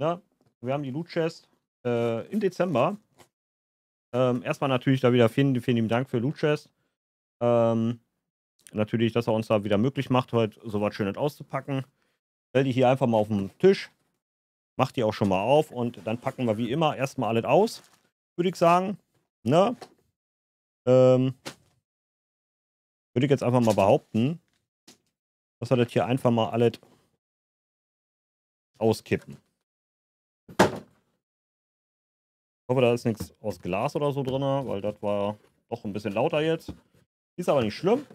Ja, ne? wir haben die Loot Chest äh, im Dezember. Ähm, erstmal natürlich da wieder vielen, vielen lieben Dank für Loot Chest. Ähm, natürlich, dass er uns da wieder möglich macht, heute so was Schönes auszupacken. Stell die hier einfach mal auf den Tisch. Mach die auch schon mal auf und dann packen wir wie immer erstmal alles aus, würde ich sagen. Ne? Ähm, würde ich jetzt einfach mal behaupten, dass wir das hier einfach mal alles auskippen. hoffe, da ist nichts aus Glas oder so drin, weil das war doch ein bisschen lauter jetzt. Ist aber nicht schlimm.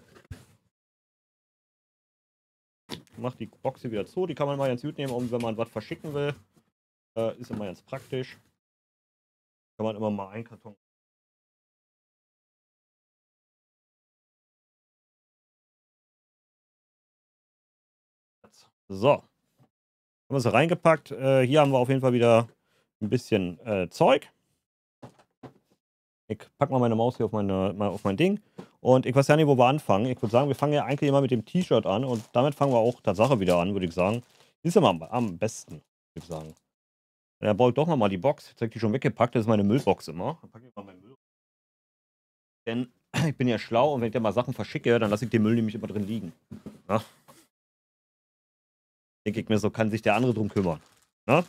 Macht die Box hier wieder zu. Die kann man mal ganz gut nehmen, um, wenn man was verschicken will. Äh, ist immer ganz praktisch. Kann man immer mal einen Karton So. Haben wir es reingepackt. Äh, hier haben wir auf jeden Fall wieder ein bisschen äh, Zeug. Ich packe mal meine Maus hier auf, meine, mal auf mein Ding. Und ich weiß ja nicht, wo wir anfangen. Ich würde sagen, wir fangen ja eigentlich immer mit dem T-Shirt an. Und damit fangen wir auch Tatsache wieder an, würde ich sagen. Ist ja mal am besten, würde ich sagen. Und dann brauche ich doch nochmal die Box. Jetzt habe ich die schon weggepackt. Das ist meine Müllbox immer. Dann packe ich mal meinen Müll. Denn ich bin ja schlau und wenn ich da mal Sachen verschicke, dann lasse ich den Müll nämlich immer drin liegen. Na? Denke ich mir, so kann sich der andere drum kümmern. Na?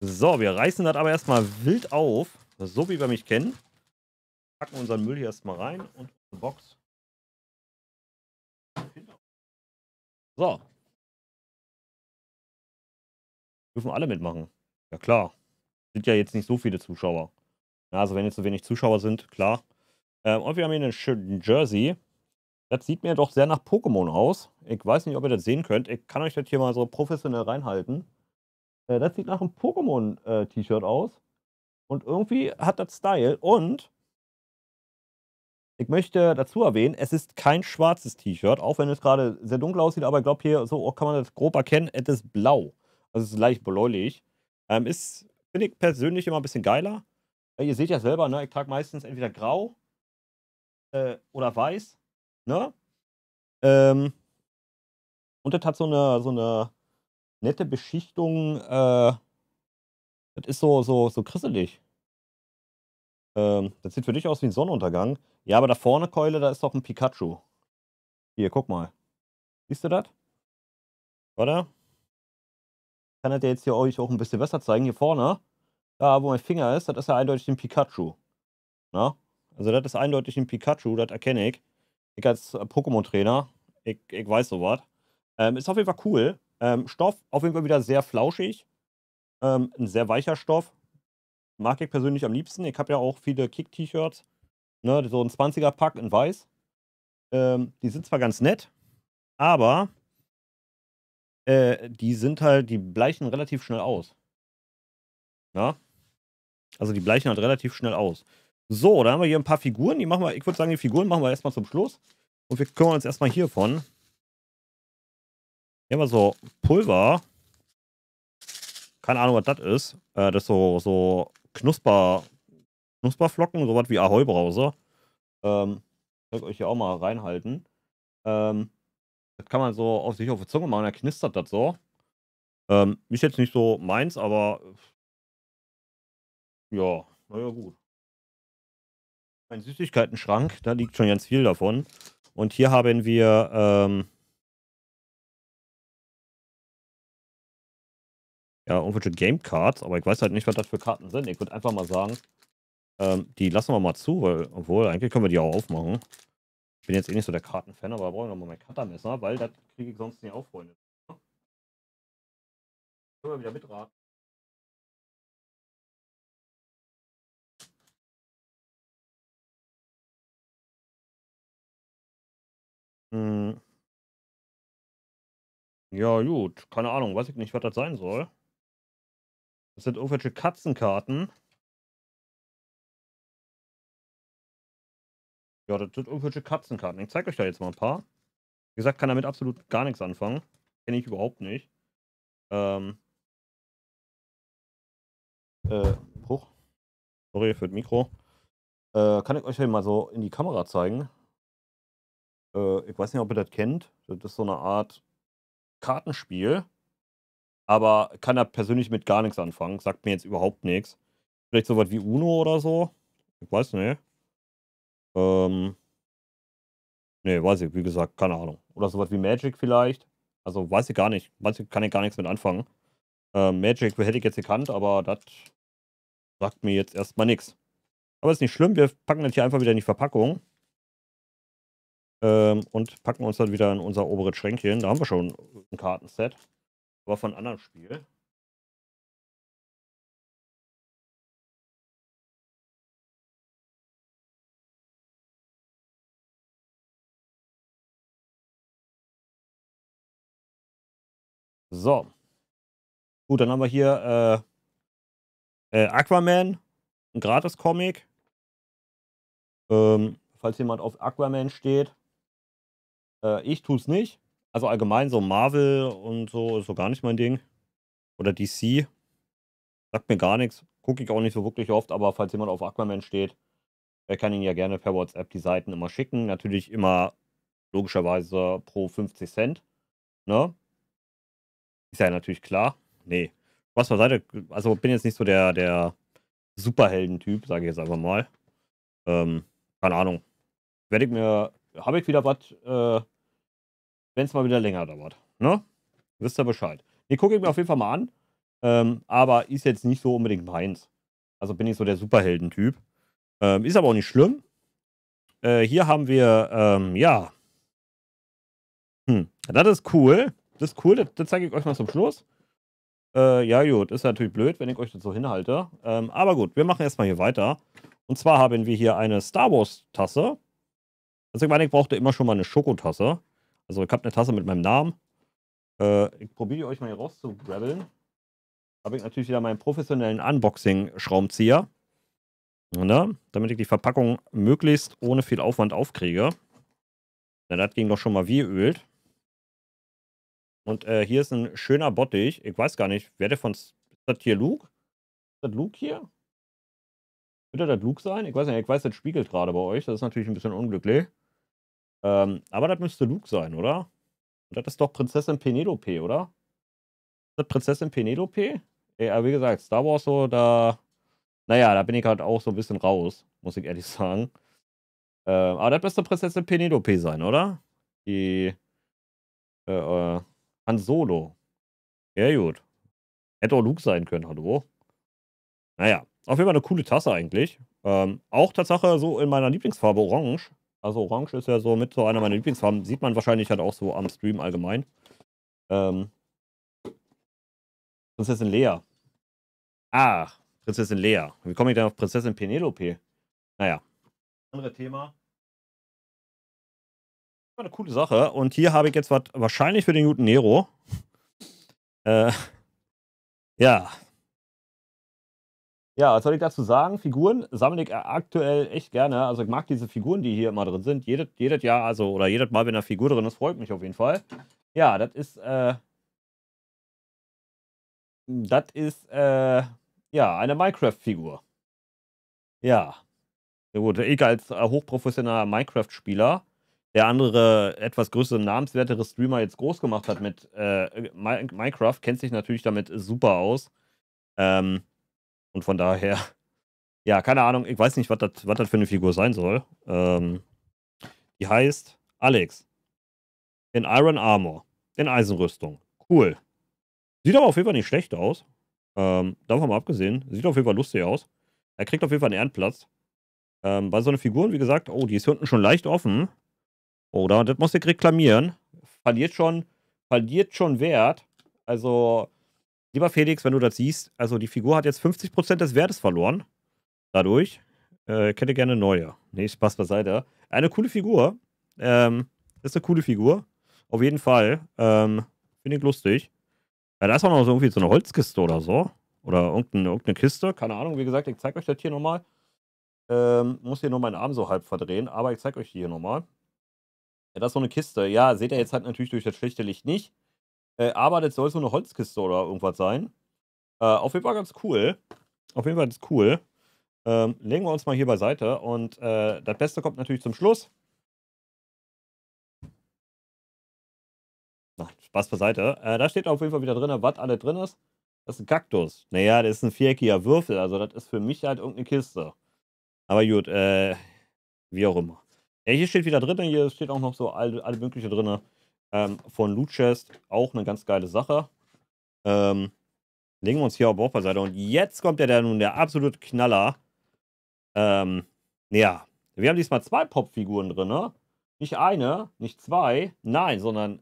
So, wir reißen das aber erstmal wild auf. So wie wir mich kennen packen unseren Müll hier erstmal rein und unsere Box. So. Dürfen alle mitmachen. Ja klar. Sind ja jetzt nicht so viele Zuschauer. Also wenn jetzt so wenig Zuschauer sind, klar. Ähm, und wir haben hier einen schönen Jersey. Das sieht mir doch sehr nach Pokémon aus. Ich weiß nicht, ob ihr das sehen könnt. Ich kann euch das hier mal so professionell reinhalten. Äh, das sieht nach einem Pokémon-T-Shirt äh, aus. Und irgendwie hat das Style. Und ich möchte dazu erwähnen, es ist kein schwarzes T-Shirt, auch wenn es gerade sehr dunkel aussieht, aber ich glaube hier, so kann man das grob erkennen, es ist blau. Also es ist leicht bläulich. Ähm, ist, finde ich persönlich immer ein bisschen geiler. Äh, ihr seht ja selber, ne? ich trage meistens entweder grau äh, oder weiß. Ne? Ähm, und das hat so eine, so eine nette Beschichtung. Äh, das ist so, so, so krisselig. Ähm, das sieht für dich aus wie ein Sonnenuntergang. Ja, aber da vorne, Keule, da ist doch ein Pikachu. Hier, guck mal. Siehst du das? Oder? Kann er dir jetzt hier euch auch ein bisschen besser zeigen? Hier vorne, da wo mein Finger ist, das ist ja eindeutig ein Pikachu. Na? Also das ist eindeutig ein Pikachu, das erkenne ich. Ich als äh, Pokémon-Trainer, ich, ich weiß sowas. Ähm, ist auf jeden Fall cool. Ähm, Stoff auf jeden Fall wieder sehr flauschig. Ähm, ein sehr weicher Stoff. Mag ich persönlich am liebsten. Ich habe ja auch viele Kick-T-Shirts. Ne, so ein 20er-Pack in weiß. Ähm, die sind zwar ganz nett, aber äh, die sind halt, die bleichen relativ schnell aus. Ja? Also die bleichen halt relativ schnell aus. So, da haben wir hier ein paar Figuren. Die machen wir, ich würde sagen, die Figuren machen wir erstmal zum Schluss. Und wir kümmern uns erstmal hiervon. Hier haben wir so Pulver. Keine Ahnung, was das ist. Äh, das ist so, so Knusper, Knusperflocken, sowas wie Ahoi-Brause. Ähm, ich euch hier auch mal reinhalten. Ähm, das kann man so auf sich auf die Zunge machen, da knistert das so. Ähm, ist jetzt nicht so meins, aber ja, naja gut. Mein Süßigkeiten-Schrank, da liegt schon ganz viel davon. Und hier haben wir ähm, ja, irgendwelche Game Cards, aber ich weiß halt nicht, was das für Karten sind. Ich würde einfach mal sagen, ähm, die lassen wir mal zu, weil, obwohl, eigentlich können wir die auch aufmachen. Ich bin jetzt eh nicht so der Kartenfan, aber brauche ich nochmal mein Cuttermesser, weil das kriege ich sonst nicht auf, Freunde. Können wir wieder mitraten. Hm. Ja, gut. Keine Ahnung. Weiß ich nicht, was das sein soll. Das sind irgendwelche Katzenkarten. Ja, das sind irgendwelche Katzenkarten. Ich zeige euch da jetzt mal ein paar. Wie gesagt, kann damit absolut gar nichts anfangen. Kenne ich überhaupt nicht. Ähm. Äh, hoch. Sorry für das Mikro. Äh, kann ich euch hier mal so in die Kamera zeigen. Äh, ich weiß nicht, ob ihr das kennt. Das ist so eine Art Kartenspiel aber kann da persönlich mit gar nichts anfangen. Sagt mir jetzt überhaupt nichts. Vielleicht sowas wie Uno oder so. Ich weiß nicht. Ähm. Nee, weiß ich, wie gesagt, keine Ahnung. Oder sowas wie Magic vielleicht. Also weiß ich gar nicht. Weiß ich, kann ich gar nichts mit anfangen. Ähm, Magic hätte ich jetzt gekannt, aber das sagt mir jetzt erstmal nichts. Aber ist nicht schlimm, wir packen das hier einfach wieder in die Verpackung. Ähm, und packen uns dann wieder in unser oberes Schränkchen. Da haben wir schon ein Kartenset. Aber von anderen Spiel. So. Gut, dann haben wir hier äh, äh, Aquaman, ein Gratis-Comic. Ähm, falls jemand auf Aquaman steht. Äh, ich tue es nicht. Also allgemein so Marvel und so ist so gar nicht mein Ding. Oder DC. Sagt mir gar nichts. Gucke ich auch nicht so wirklich oft, aber falls jemand auf Aquaman steht, er kann ihn ja gerne per WhatsApp die Seiten immer schicken. Natürlich immer logischerweise pro 50 Cent. Ne? Ist ja natürlich klar. Nee. Was beiseite, also bin jetzt nicht so der, der Superhelden-Typ, sage ich jetzt einfach mal. Ähm, keine Ahnung. Werde ich mir, habe ich wieder was äh, wenn es mal wieder länger dauert. Ne? Wisst ihr Bescheid. Die gucke ich mir auf jeden Fall mal an. Ähm, aber ist jetzt nicht so unbedingt meins. Also bin ich so der Superheldentyp. Ähm, ist aber auch nicht schlimm. Äh, hier haben wir, ähm, ja. Hm, das ist cool. Das ist cool. Das, das zeige ich euch mal zum Schluss. Äh, ja, gut. Ist natürlich blöd, wenn ich euch das so hinhalte. Ähm, aber gut, wir machen erstmal hier weiter. Und zwar haben wir hier eine Star Wars-Tasse. Also ich meine, ich brauchte immer schon mal eine Schokotasse. Also ich habe eine Tasse mit meinem Namen. Äh, ich probiere euch mal hier raus zu grabbeln. Habe ich natürlich wieder meinen professionellen Unboxing-Schraubenzieher. Ne? Damit ich die Verpackung möglichst ohne viel Aufwand aufkriege. Na, das ging doch schon mal wie ölt. Und äh, hier ist ein schöner Bottich. Ich weiß gar nicht, wer der von... Ist das hier Luke? Ist das Luke hier? Wird das Luke sein? Ich weiß nicht, ich weiß, das spiegelt gerade bei euch. Das ist natürlich ein bisschen unglücklich. Ähm, aber das müsste Luke sein, oder? das ist doch Prinzessin Penelope, oder? Ist das Prinzessin Penelope? Ja, wie gesagt, Star Wars so, da. Naja, da bin ich halt auch so ein bisschen raus, muss ich ehrlich sagen. Äh, aber das müsste Prinzessin Penelope sein, oder? Die. Äh, äh, Han Solo. Ja, gut. Hätte auch Luke sein können, hallo. Naja, auf jeden Fall eine coole Tasse eigentlich. Ähm, auch Tatsache so in meiner Lieblingsfarbe Orange. Also Orange ist ja so mit so einer meiner Lieblingsfarben. Sieht man wahrscheinlich halt auch so am Stream allgemein. Ähm. Prinzessin Lea. Ah, Prinzessin Lea. Wie komme ich denn auf Prinzessin Penelope? Naja. Andere Thema. War eine coole Sache. Und hier habe ich jetzt was wahrscheinlich für den guten Nero. äh, ja, ja, was soll ich dazu sagen? Figuren sammle ich aktuell echt gerne. Also ich mag diese Figuren, die hier immer drin sind. Jedes, jedes Jahr, also oder jedes Mal, wenn eine Figur drin ist, freut mich auf jeden Fall. Ja, das ist, äh, das ist, äh, ja, eine Minecraft-Figur. Ja. ja. Gut, ich als äh, hochprofessioneller Minecraft-Spieler, der andere etwas größere, namenswertere Streamer jetzt groß gemacht hat mit äh, Minecraft, kennt sich natürlich damit super aus. Ähm, und von daher, ja, keine Ahnung, ich weiß nicht, was das für eine Figur sein soll. Ähm, die heißt Alex. In Iron Armor. In Eisenrüstung. Cool. Sieht aber auf jeden Fall nicht schlecht aus. Ähm, davon mal abgesehen. Sieht auf jeden Fall lustig aus. Er kriegt auf jeden Fall einen Ehrenplatz. Ähm, bei so einer Figur, wie gesagt, oh, die ist hier unten schon leicht offen. Oder, das muss ich reklamieren. Verliert schon, verliert schon Wert. Also, lieber Felix, wenn du das siehst, also die Figur hat jetzt 50% des Wertes verloren. Dadurch. Äh, ich hätte gerne neue. Nee, Spaß beiseite. Eine coole Figur. Ähm, ist eine coole Figur. Auf jeden Fall. Ähm, Finde ich lustig. Ja, da ist auch noch so irgendwie so eine Holzkiste oder so. Oder irgendeine, irgendeine Kiste. Keine Ahnung. Wie gesagt, ich zeige euch das hier nochmal. Ähm, muss hier nur meinen Arm so halb verdrehen, aber ich zeige euch die hier nochmal. Ja, das ist so eine Kiste. Ja, seht ihr jetzt halt natürlich durch das schlechte Licht nicht. Äh, aber das soll so eine Holzkiste oder irgendwas sein. Äh, auf jeden Fall ganz cool. Auf jeden Fall ganz cool. Ähm, legen wir uns mal hier beiseite und äh, das Beste kommt natürlich zum Schluss. Na, Spaß beiseite. Äh, da steht auf jeden Fall wieder drin, was alle drin ist. Das ist ein Kaktus. Naja, das ist ein viereckiger Würfel. Also, das ist für mich halt irgendeine Kiste. Aber gut, äh, wie auch immer. Ja, hier steht wieder drin, hier steht auch noch so alle, alle mögliche drin ähm, von Loot Chest auch eine ganz geile Sache. Ähm, legen wir uns hier auf auch beiseite. Und jetzt kommt ja der, nun der absolute Knaller. Ähm, ja, wir haben diesmal zwei Popfiguren drin, ne? Nicht eine, nicht zwei, nein, sondern,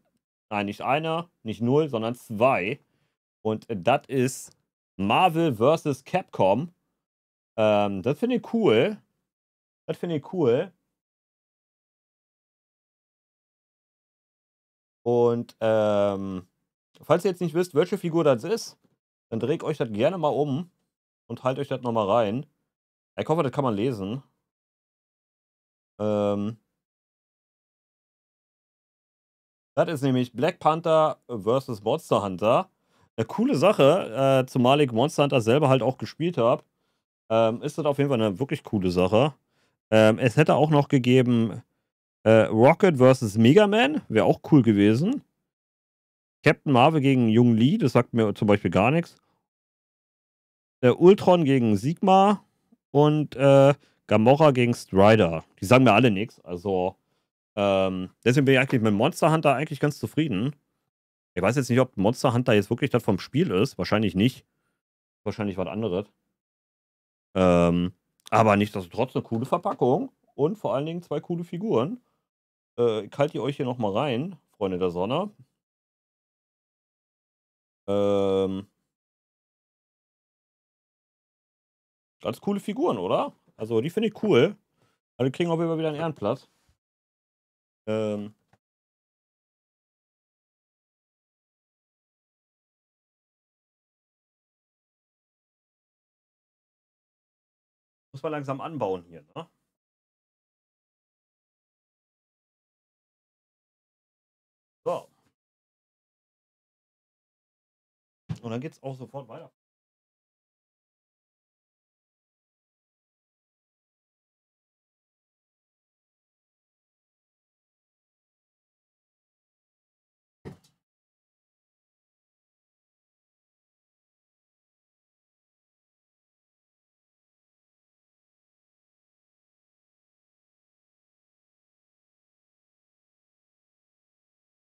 nein, nicht eine, nicht null, sondern zwei. Und das ist Marvel vs. Capcom. Ähm, das finde ich cool. Das finde ich cool. Und ähm, falls ihr jetzt nicht wisst, welche Figur das ist, dann dreht euch das gerne mal um und halt euch das nochmal rein. Ich hoffe, das kann man lesen. Ähm, das ist nämlich Black Panther vs. Monster Hunter. Eine coole Sache, äh, zumal ich Monster Hunter selber halt auch gespielt habe. Ähm, ist das auf jeden Fall eine wirklich coole Sache. Ähm, es hätte auch noch gegeben äh, Rocket vs. Mega Man wäre auch cool gewesen. Captain Marvel gegen Jung Lee, das sagt mir zum Beispiel gar nichts. Äh, Ultron gegen Sigma und äh, Gamora gegen Strider. Die sagen mir alle nichts. Also, ähm, deswegen bin ich eigentlich mit Monster Hunter eigentlich ganz zufrieden. Ich weiß jetzt nicht, ob Monster Hunter jetzt wirklich das vom Spiel ist. Wahrscheinlich nicht. Wahrscheinlich was anderes. Ähm, aber nichtsdestotrotz eine coole Verpackung und vor allen Dingen zwei coole Figuren. Äh, ich halte euch hier nochmal rein, Freunde der Sonne. Ähm. Als coole Figuren, oder? Also, die finde ich cool. Also kriegen wir immer wieder einen Ehrenplatz. Ähm. Muss man langsam anbauen hier, ne? Und dann geht es auch sofort weiter.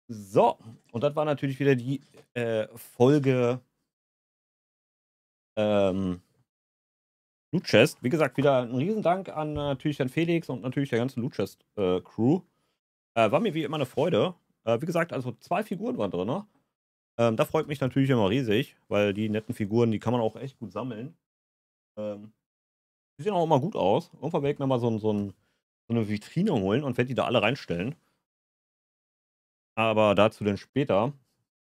So, und das war natürlich wieder die äh, Folge ähm, Loot Chest. Wie gesagt, wieder ein Riesendank an äh, natürlich an Felix und natürlich der ganzen Loot Chest äh, Crew. Äh, war mir wie immer eine Freude. Äh, wie gesagt, also zwei Figuren waren drin. Ne? Ähm, da freut mich natürlich immer riesig, weil die netten Figuren, die kann man auch echt gut sammeln. Ähm, die sehen auch immer gut aus. Irgendwann werde ich mir mal so, so, ein, so eine Vitrine holen und werde die da alle reinstellen. Aber dazu dann später.